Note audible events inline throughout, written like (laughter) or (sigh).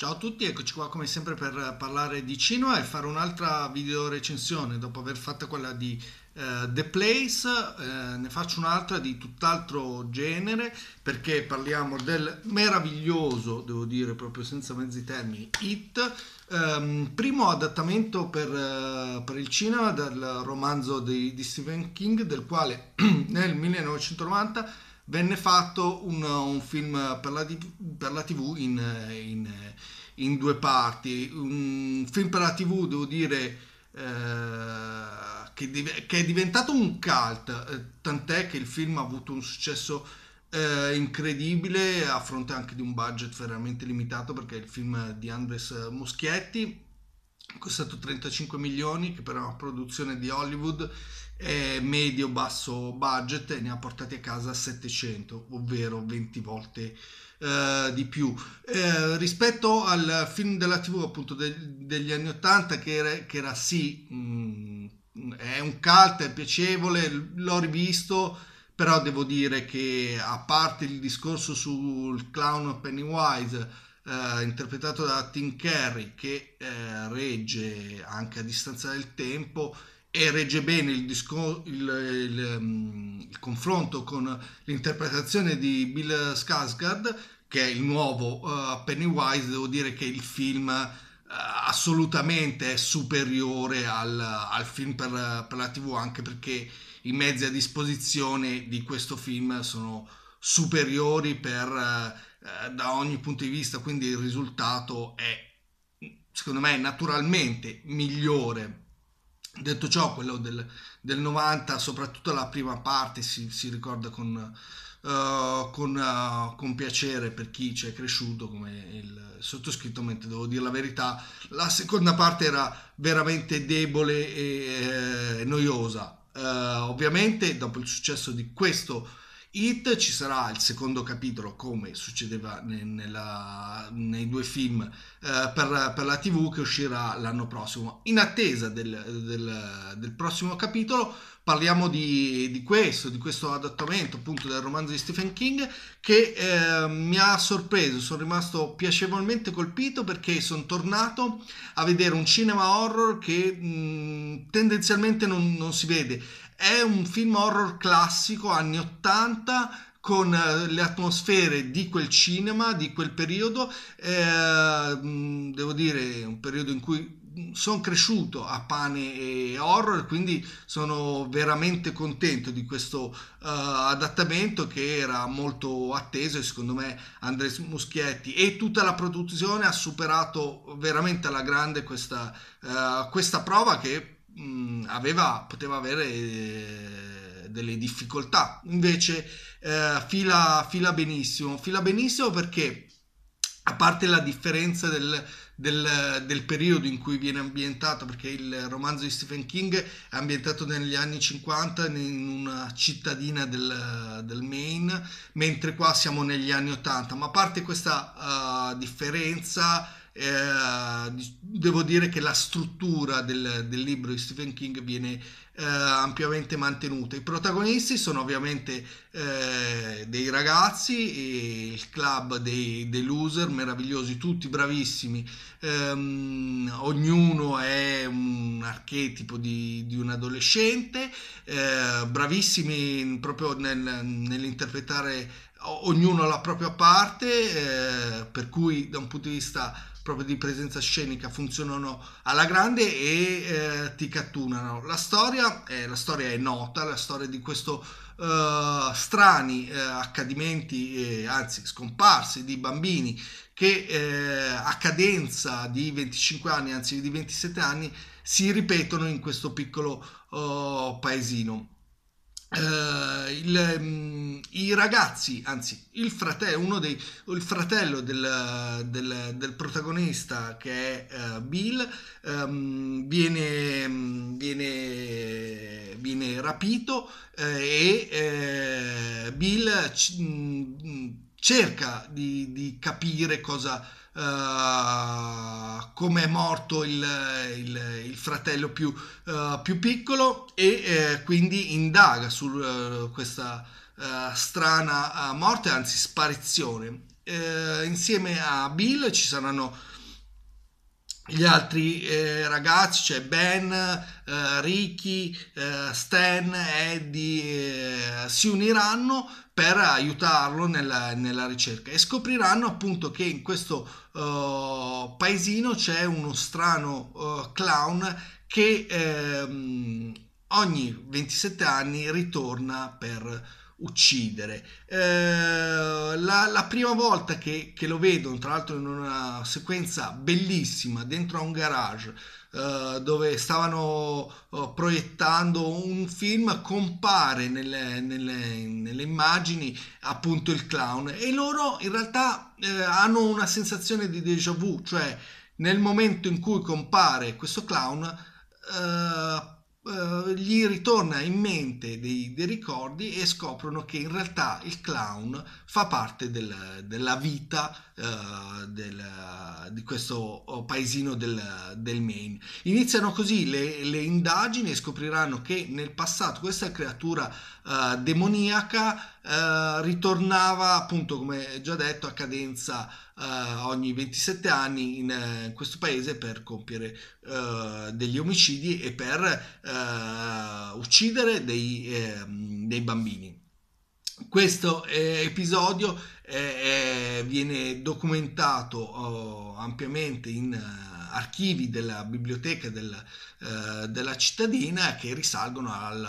Ciao a tutti, eccoci qua come sempre per eh, parlare di cinema e fare un'altra video recensione dopo aver fatto quella di uh, The Place, uh, ne faccio un'altra di tutt'altro genere perché parliamo del meraviglioso, devo dire proprio senza mezzi termini, It, um, primo adattamento per, uh, per, il cinema del romanzo di, di Stephen King del quale (clears throat) nel 1990 venne fatto un, un film per la, per la tv in, in, in, due parti. Un film per la tv, devo dire, eh, che, che, è diventato un cult, eh, tant'è che il film ha avuto un successo eh, incredibile a fronte anche di un budget veramente limitato perché il film di Andres Moschietti costato 35 milioni che per una produzione di Hollywood eh, medio-basso budget ne ha portati a casa 700, ovvero 20 volte eh, di più. Eh, rispetto al film della TV appunto de- degli anni 80 che era, che era sì, mh, mm, è un cult, è piacevole, l'ho rivisto, però devo dire che a parte il discorso sul clown Pennywise, Uh, interpretato da Tim Curry che uh, regge anche a distanza del tempo e regge bene il, disco, il, il, ehm, il confronto con l'interpretazione di Bill Skarsgård, che è il nuovo uh, Pennywise, devo dire che il film uh, assolutamente è superiore al, al film per, per, la tv, anche perché i mezzi a disposizione di questo film sono superiori per, uh, da ogni punto di vista, quindi il risultato è, secondo me, naturalmente migliore Detto ciò, quello del, del 90, soprattutto la prima parte, si, si ricorda con, Uh, con, uh, con, piacere per chi ci è cresciuto come il sottoscritto, mentre devo dire la verità, la seconda parte era veramente debole e eh, noiosa. Uh, ovviamente dopo il successo di questo It ci sarà il secondo capitolo, come succedeva ne, nella, nei due film eh, per, per, la TV, che uscirà l'anno prossimo. In attesa del, del, del prossimo capitolo, parliamo di, di, questo, di questo adattamento appunto del romanzo di Stephen King che eh, mi ha sorpreso, sono rimasto piacevolmente colpito perché sono tornato a vedere un cinema horror che mh, mm, tendenzialmente non, non si vede. È un film horror classico anni 80 con eh, le atmosfere di quel cinema, di quel periodo, eh, devo dire un periodo in cui sono cresciuto a pane e horror, quindi sono veramente contento di questo uh, adattamento che era molto atteso e secondo me Andres Muschietti e tutta la produzione ha superato veramente alla grande questa, uh, questa prova che mh, mm, aveva, poteva avere eh, delle difficoltà. Invece eh, fila, fila benissimo, fila benissimo perché a parte la differenza del, del, del, periodo in cui viene ambientato, perché il romanzo di Stephen King è ambientato negli anni 50 in una cittadina del, del Maine, mentre qua siamo negli anni 80, ma a parte questa uh, differenza eh, devo dire che la struttura del, del libro di Stephen King viene eh, ampiamente mantenuta. I protagonisti sono ovviamente eh, dei ragazzi, il club dei, dei, loser, meravigliosi, tutti bravissimi. Um, ognuno è un archetipo di, di un adolescente, eh, bravissimi proprio nel, nell'interpretare ognuno la propria parte, eh, per cui da un punto di vista proprio di presenza scenica funzionano alla grande e eh, ti catturano. La storia, eh, la storia è nota, la storia di questo eh, strani eh, accadimenti, anzi scomparsi di bambini che eh, a cadenza di 25 anni, anzi di 27 anni, si ripetono in questo piccolo oh, paesino. Eh, il, mm, i ragazzi, anzi il fratello, uno dei, il fratello del, del, del protagonista che è uh, Bill um, viene, mm, viene, viene, rapito eh, e eh, Bill c- mm, cerca di, di capire cosa, uh, come è morto il, il, il fratello più, uh, più, piccolo e eh, quindi indaga su questa strana morte, anzi sparizione. insieme a Bill ci saranno gli altri eh, ragazzi, c'è cioè Ben, eh, Ricky, eh, Stan, Eddie, eh, si uniranno per aiutarlo nella, nella, ricerca e scopriranno appunto che in questo eh, paesino c'è uno strano eh, clown che ehm, ogni 27 anni ritorna per uccidere. Eh, la, la, prima volta che, che, lo vedo, tra l'altro in una sequenza bellissima dentro a un garage eh, dove stavano eh, proiettando un film, compare nelle, nelle, nelle, immagini appunto il clown e loro in realtà eh, hanno una sensazione di déjà vu, cioè nel momento in cui compare questo clown eh, eh, gli ritorna in mente dei, dei, ricordi e scoprono che in realtà il clown fa parte del, della vita eh, del, di questo oh, paesino del, del, Maine. Iniziano così le, le, indagini e scopriranno che nel passato questa creatura eh, demoniaca eh, ritornava appunto come già detto a cadenza eh, ogni 27 anni in, in, eh, questo paese per compiere eh, degli omicidi e per uccidere dei, ehm, dei bambini. Questo episodio viene documentato oh, ampiamente in archivi della biblioteca del, della cittadina che risalgono al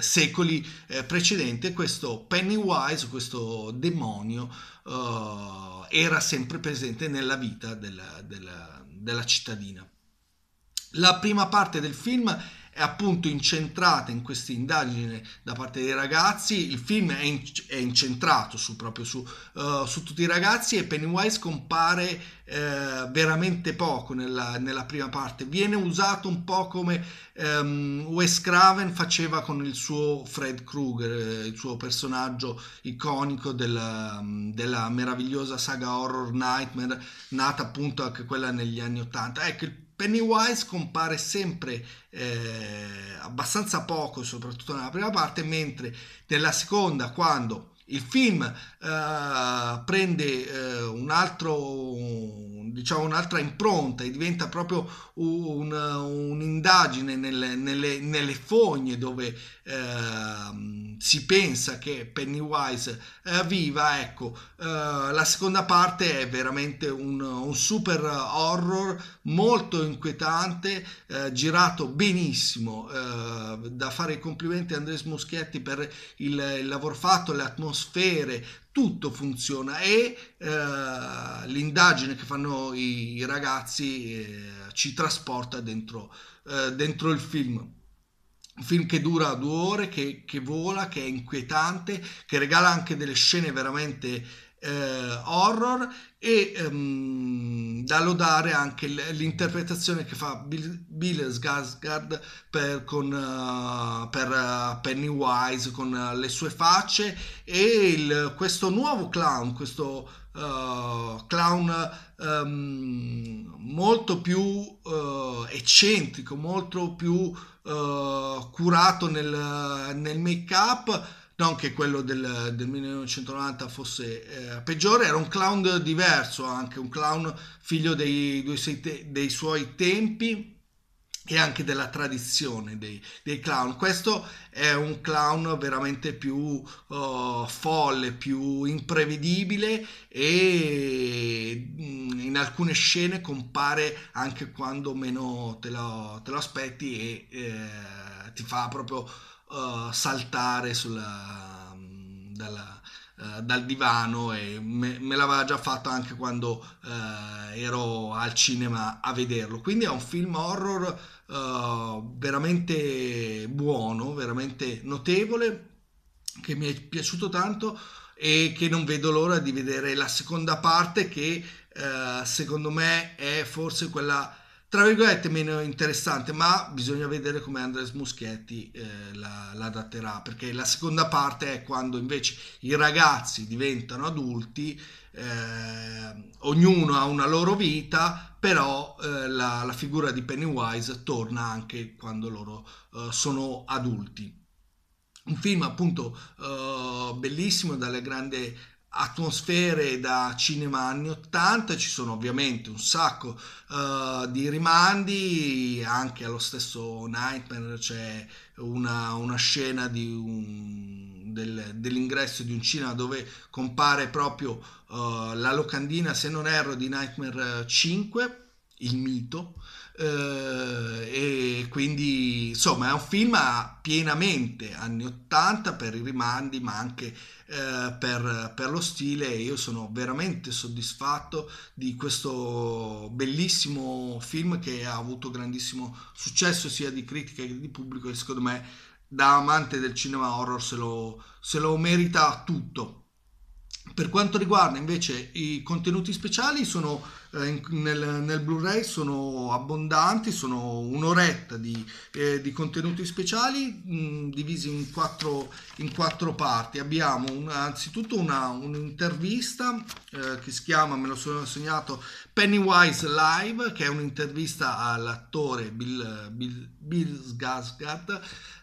secoli eh, precedenti, questo Pennywise, questo demonio, eh, era sempre presente nella vita della, della, della cittadina. La prima parte del film è appunto incentrata in questa indagine da parte dei ragazzi, il film è, in, è incentrato su, proprio su, uh, su, tutti i ragazzi e Pennywise compare uh, veramente poco nella, nella, prima parte, viene usato un po' come um, Wes Craven faceva con il suo Fred Krueger, eh, il suo personaggio iconico della, mm, della meravigliosa saga horror Nightmare, nata appunto anche quella negli anni 80. Ecco, il Pennywise compare sempre eh, abbastanza poco, soprattutto nella prima parte, mentre nella seconda, quando il film eh, prende eh, un altro, diciamo, un'altra impronta e diventa proprio un, un'indagine nelle, nelle, nelle, fogne dove eh, si pensa che Pennywise eh, viva. Ecco, eh, la seconda parte è veramente un, un super horror molto inquietante, eh, girato benissimo. da fare i complimenti a Andres Muschietti per il, il lavoro fatto, le atmosfere atmosfere, tutto funziona e eh, l'indagine che fanno i, i ragazzi eh, ci trasporta dentro, eh, dentro, il film. Un film che dura due ore, che, che vola, che è inquietante, che regala anche delle scene veramente eh, horror e... Ehm, da lodare anche l'interpretazione che fa Bill, Bill Skarsgård per, con, uh, per uh, Pennywise con uh, le sue facce e il, questo nuovo clown, questo clown um, molto più eccentrico, molto più curato nel, nel make-up non che quello del, del 1990 fosse eh, peggiore, era un clown diverso, anche un clown figlio dei, dei, dei suoi tempi e anche della tradizione dei, dei, clown. Questo è un clown veramente più uh, folle, più imprevedibile e mm, in alcune scene compare anche quando meno te lo, te lo aspetti e eh, ti fa proprio eh, saltare sulla, dalla, uh, dal divano e me, me, l'aveva già fatto anche quando uh, ero al cinema a vederlo. Quindi è un film horror veramente buono, veramente notevole, che mi è piaciuto tanto e che non vedo l'ora di vedere la seconda parte che secondo me è forse quella tra virgolette meno interessante, ma bisogna vedere come Andres Muschietti eh, la, l'adatterà, perché la seconda parte è quando invece i ragazzi diventano adulti, eh, ognuno ha una loro vita, però eh, la, la, figura di Pennywise torna anche quando loro eh, sono adulti. Un film appunto eh, bellissimo dalle grandi atmosfere da cinema anni 80, ci sono ovviamente un sacco uh, di rimandi, anche allo stesso Nightmare c'è una, una scena un, del, dell'ingresso di un cinema dove compare proprio uh, la locandina, se non erro, di Nightmare 5 il mito eh, e quindi insomma è un film pienamente anni 80 per i rimandi ma anche eh, per, per, lo stile io sono veramente soddisfatto di questo bellissimo film che ha avuto grandissimo successo sia di critica che di pubblico e secondo me da amante del cinema horror se lo, se lo merita tutto per quanto riguarda invece i contenuti speciali, sono, eh, nel, nel Blu-ray sono abbondanti, sono un'oretta di, eh, di contenuti speciali mh, mm, divisi in quattro, in quattro, parti. Abbiamo una, anzitutto un'intervista eh, che si chiama, me lo sono segnato, Pennywise Live, che è un'intervista all'attore Bill, Bill, Bill Skarsgård,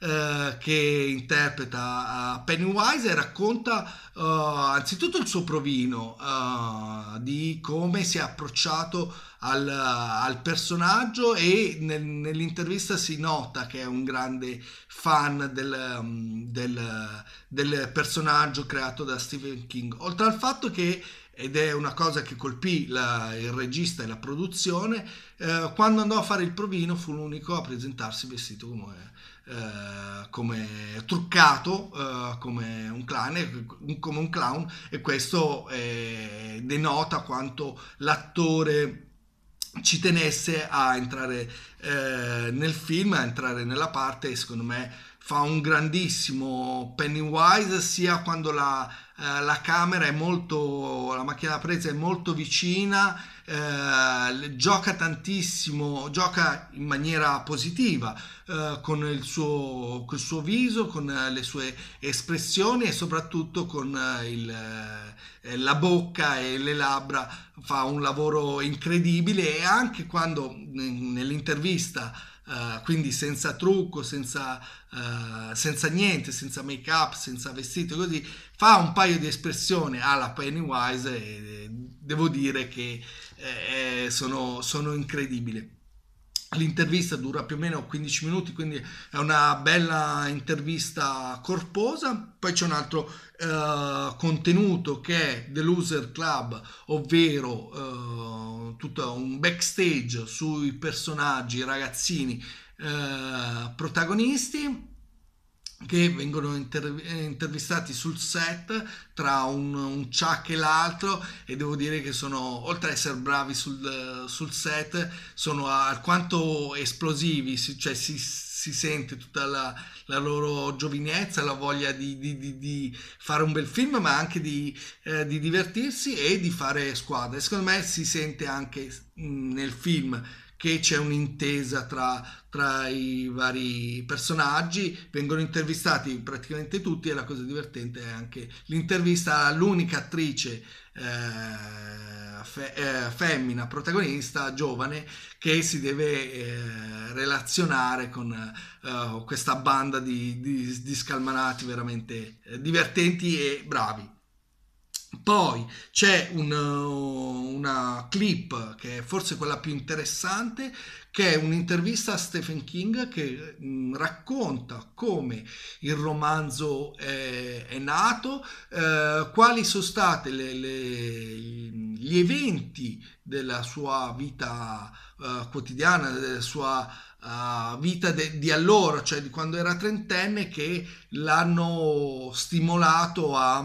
eh, che interpreta eh, Pennywise e racconta eh, anzitutto il suo provino, eh, di come si è approcciato al, al personaggio e nel, nell'intervista si nota che è un grande fan del, mm, del, del personaggio creato da Stephen King, oltre al fatto che ed è una cosa che colpì la, il regista e la produzione. Eh, quando andò a fare il provino fu l'unico a presentarsi vestito come, eh, come truccato, eh, come, un clown, come un clown e questo eh, denota quanto l'attore ci tenesse a entrare eh, nel film, a entrare nella parte e secondo me fa un grandissimo Pennywise sia quando la, eh, la camera è molto, la macchina da presa è molto vicina, eh, gioca tantissimo, gioca in maniera positiva eh, con il suo, col suo viso, con le sue espressioni e soprattutto con eh, il, eh, la bocca e le labbra, fa un lavoro incredibile e anche quando mm, nell'intervista Uh, quindi senza trucco, senza, uh, senza, niente, senza make up, senza vestito, così fa un paio di espressioni alla Pennywise e, e eh, devo dire che eh, sono, sono incredibili. L'intervista dura più o meno 15 minuti, quindi è una bella intervista corposa. Poi c'è un altro eh, contenuto che è The Loser Club, ovvero eh, tutto un backstage sui personaggi, i ragazzini eh, protagonisti che vengono interv- eh, intervistati sul set tra un, un Chuck e l'altro e devo dire che sono, oltre ad essere bravi sul, sul set, sono alquanto esplosivi, cioè si, si sente tutta la, la, loro giovinezza, la voglia di, di, di, di, fare un bel film, ma anche di, eh, divertirsi e di fare squadra. E secondo me si sente anche mm, nel film che c'è un'intesa tra, tra, i vari personaggi, vengono intervistati praticamente tutti e la cosa divertente è anche l'intervista all'unica attrice eh, fe, eh, femmina protagonista, giovane, che si deve eh, relazionare con eh, questa banda di, di, di scalmanati veramente eh, divertenti e bravi. Poi c'è un, uh, una clip che è forse quella più interessante, che è un'intervista a Stephen King che mh, mm, racconta come il romanzo è, è nato, eh, quali sono stati gli eventi della sua vita eh, quotidiana, della sua uh, vita de- di allora, cioè di quando era trentenne, che l'hanno stimolato a,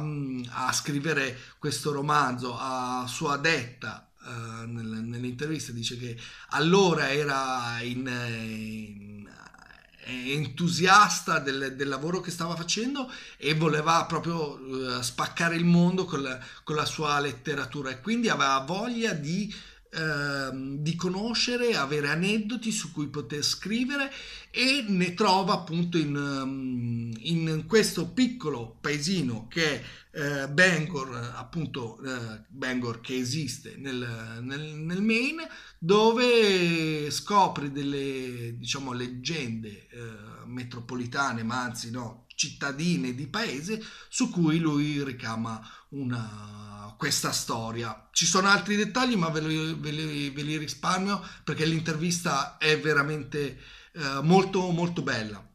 a scrivere questo romanzo a sua detta. Uh, nel, nell'intervista dice che allora era in, eh, in entusiasta del, del, lavoro che stava facendo e voleva proprio uh, spaccare il mondo con la, con la, sua letteratura e quindi aveva voglia di Ehm, di conoscere, avere aneddoti su cui poter scrivere e ne trova appunto in, ehm, in questo piccolo paesino che è eh, Bangor, appunto eh, Bangor che esiste nel, nel, nel Maine, dove scopre delle diciamo, leggende eh, metropolitane, ma anzi no, cittadine di paese su cui lui ricama una questa storia. Ci sono altri dettagli, ma ve li, ve li, ve li risparmio perché l'intervista è veramente eh, molto molto bella.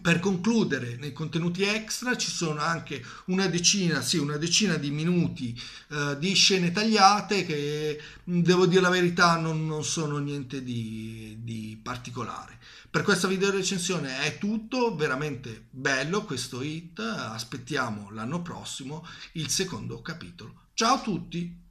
Per concludere, nei contenuti extra ci sono anche una decina, sì, una decina di minuti eh, di scene tagliate che, devo dire la verità, non, non sono niente di, di, particolare. Per questa video recensione è tutto, veramente bello questo hit, aspettiamo l'anno prossimo il secondo capitolo. Ciao a tutti!